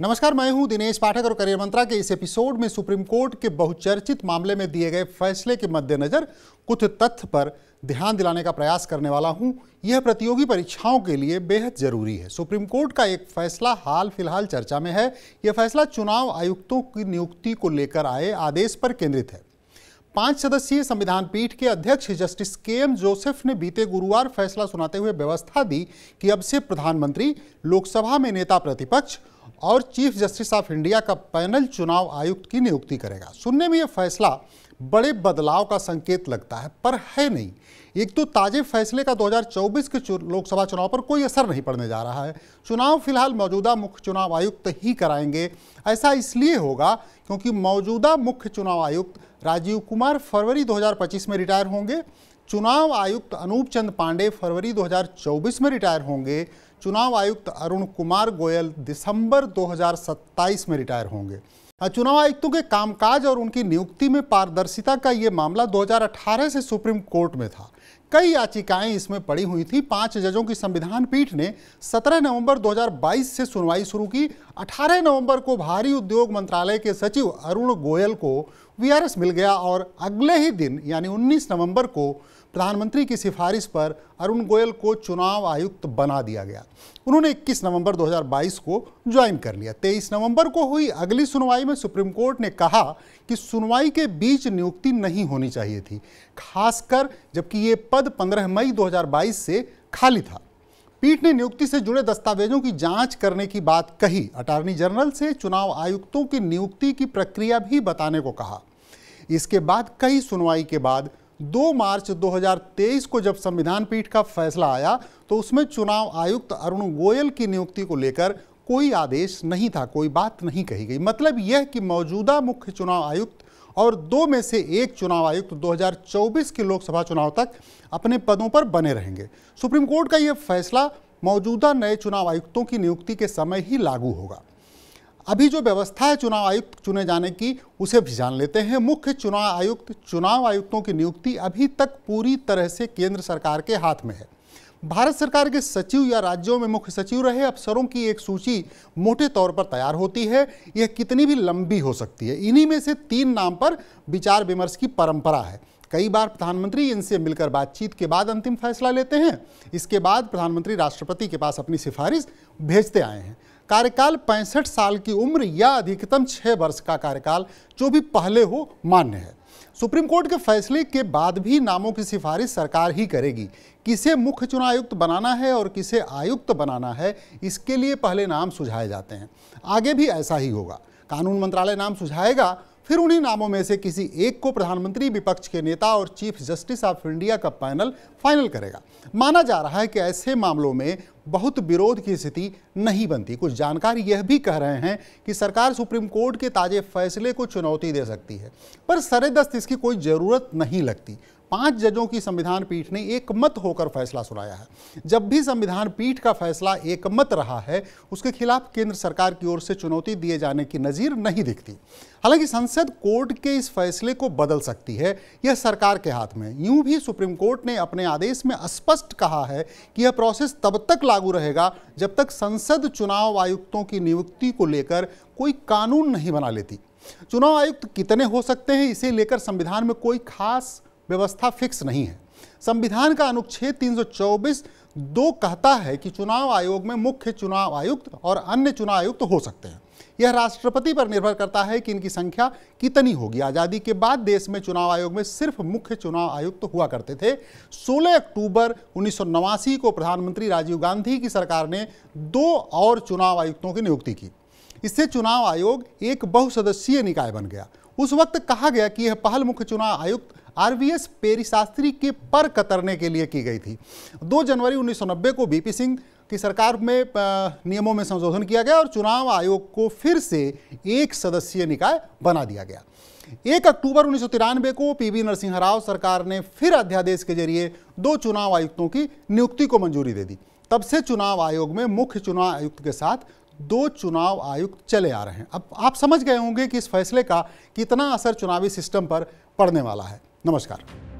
नमस्कार मैं हूं दिनेश पाठक और करियर मंत्रा के इस एपिसोड में सुप्रीम कोर्ट के बहुचर्चित मामले में दिए गए फैसले के मद्देनजर कुछ तथ्य पर ध्यान दिलाने का प्रयास करने वाला हूं यह प्रतियोगी परीक्षाओं के लिए बेहद जरूरी है सुप्रीम कोर्ट का एक फैसला हाल फिलहाल चर्चा में है यह फैसला चुनाव आयुक्तों की नियुक्ति को लेकर आए आदेश पर केंद्रित है पांच सदस्यीय संविधान पीठ के अध्यक्ष जस्टिस के एम जोसेफ ने बीते गुरुवार फैसला सुनाते हुए व्यवस्था दी कि अब से प्रधानमंत्री लोकसभा में नेता प्रतिपक्ष और चीफ जस्टिस ऑफ इंडिया का पैनल चुनाव आयुक्त की नियुक्ति करेगा सुनने में यह फैसला बड़े बदलाव का संकेत लगता है पर है नहीं एक तो ताज़े फैसले का 2024 के लोकसभा चुनाव पर कोई असर नहीं पड़ने जा रहा है चुनाव फिलहाल मौजूदा मुख्य चुनाव आयुक्त ही कराएंगे ऐसा इसलिए होगा क्योंकि मौजूदा मुख्य चुनाव आयुक्त राजीव कुमार फरवरी 2025 में रिटायर होंगे चुनाव आयुक्त अनूप चंद पांडे फरवरी 2024 में रिटायर होंगे चुनाव आयुक्त अरुण कुमार गोयल दिसंबर 2027 में रिटायर होंगे हाँ, चुनाव आयुक्तों के कामकाज और उनकी नियुक्ति में पारदर्शिता का ये मामला 2018 से सुप्रीम कोर्ट में था कई याचिकाएं इसमें पड़ी हुई थी पांच जजों की संविधान पीठ ने 17 नवंबर 2022 से सुनवाई शुरू की 18 नवंबर को भारी उद्योग मंत्रालय के सचिव अरुण गोयल को वीआरएस मिल गया और अगले ही दिन यानी 19 नवंबर को प्रधानमंत्री की सिफारिश पर अरुण गोयल को चुनाव आयुक्त बना दिया गया उन्होंने 21 नवंबर 2022 को ज्वाइन कर लिया 23 नवंबर को हुई अगली सुनवाई में सुप्रीम कोर्ट ने कहा कि सुनवाई के बीच नियुक्ति नहीं होनी चाहिए थी खासकर जबकि ये पद 15 मई 2022 से खाली था पीठ ने नियुक्ति से जुड़े दस्तावेजों की जांच करने की बात कही अटॉर्नी जनरल से चुनाव आयुक्तों की नियुक्ति की प्रक्रिया भी बताने को कहा इसके बाद कई सुनवाई के बाद 2 मार्च 2023 को जब संविधान पीठ का फैसला आया तो उसमें चुनाव आयुक्त अरुण गोयल की नियुक्ति को लेकर कोई आदेश नहीं था कोई बात नहीं कही गई मतलब यह कि मौजूदा मुख्य चुनाव आयुक्त और दो में से एक चुनाव आयुक्त 2024 के लोकसभा चुनाव तक अपने पदों पर बने रहेंगे सुप्रीम कोर्ट का यह फैसला मौजूदा नए चुनाव आयुक्तों की नियुक्ति के समय ही लागू होगा अभी जो व्यवस्था है चुनाव आयुक्त चुने जाने की उसे भी जान लेते हैं मुख्य चुनाव आयुक्त चुनाव आयुक्तों की नियुक्ति अभी तक पूरी तरह से केंद्र सरकार के हाथ में है भारत सरकार के सचिव या राज्यों में मुख्य सचिव रहे अफसरों की एक सूची मोटे तौर पर तैयार होती है यह कितनी भी लंबी हो सकती है इन्हीं में से तीन नाम पर विचार विमर्श की परंपरा है कई बार प्रधानमंत्री इनसे मिलकर बातचीत के बाद अंतिम फैसला लेते हैं इसके बाद प्रधानमंत्री राष्ट्रपति के पास अपनी सिफारिश भेजते आए हैं कार्यकाल पैंसठ साल की उम्र या अधिकतम छः वर्ष का कार्यकाल जो भी पहले हो मान्य है सुप्रीम कोर्ट के फैसले के बाद भी नामों की सिफारिश सरकार ही करेगी किसे मुख्य चुनाव आयुक्त बनाना है और किसे आयुक्त बनाना है इसके लिए पहले नाम सुझाए जाते हैं आगे भी ऐसा ही होगा कानून मंत्रालय नाम सुझाएगा फिर उन्हीं नामों में से किसी एक को प्रधानमंत्री विपक्ष के नेता और चीफ जस्टिस ऑफ इंडिया का पैनल फाइनल करेगा माना जा रहा है कि ऐसे मामलों में बहुत विरोध की स्थिति नहीं बनती कुछ जानकार यह भी कह रहे हैं कि सरकार सुप्रीम कोर्ट के ताजे फैसले को चुनौती दे सकती है पर सरेदस्त इसकी कोई ज़रूरत नहीं लगती पांच जजों की संविधान पीठ ने एकमत होकर फैसला सुनाया है जब भी संविधान पीठ का फैसला एकमत रहा है उसके खिलाफ केंद्र सरकार की ओर से चुनौती दिए जाने की नज़ीर नहीं दिखती हालांकि संसद कोर्ट के इस फैसले को बदल सकती है यह सरकार के हाथ में यूं भी सुप्रीम कोर्ट ने अपने आदेश में स्पष्ट कहा है कि यह प्रोसेस तब तक लागू रहेगा जब तक संसद चुनाव आयुक्तों की नियुक्ति को लेकर कोई कानून नहीं बना लेती चुनाव आयुक्त कितने हो सकते हैं इसे लेकर संविधान में कोई खास व्यवस्था फिक्स नहीं है संविधान का अनुच्छेद 324 दो कहता है कि चुनाव आयोग में मुख्य चुनाव आयुक्त और अन्य चुनाव आयुक्त हो सकते हैं यह राष्ट्रपति पर निर्भर करता है कि इनकी संख्या कितनी होगी आज़ादी के बाद देश में चुनाव आयोग में सिर्फ मुख्य चुनाव आयुक्त तो हुआ करते थे 16 अक्टूबर उन्नीस को प्रधानमंत्री राजीव गांधी की सरकार ने दो और चुनाव आयुक्तों की नियुक्ति की इससे चुनाव आयोग एक बहुसदस्यीय निकाय बन गया उस वक्त कहा गया कि यह पहल मुख्य चुनाव आयुक्त आरवीएस पेरी शास्त्री के पर कतरने के लिए की गई थी 2 जनवरी 1990 को बीपी सिंह की सरकार में नियमों में संशोधन किया गया और चुनाव आयोग को फिर से एक सदस्यीय निकाय बना दिया गया एक अक्टूबर उन्नीस को पीवी नरसिंह राव सरकार ने फिर अध्यादेश के जरिए दो चुनाव आयुक्तों की नियुक्ति को मंजूरी दे दी तब से चुनाव आयोग में मुख्य चुनाव आयुक्त के साथ दो चुनाव आयुक्त चले आ रहे हैं अब आप समझ गए होंगे कि इस फैसले का कितना असर चुनावी सिस्टम पर पड़ने वाला है नमस्कार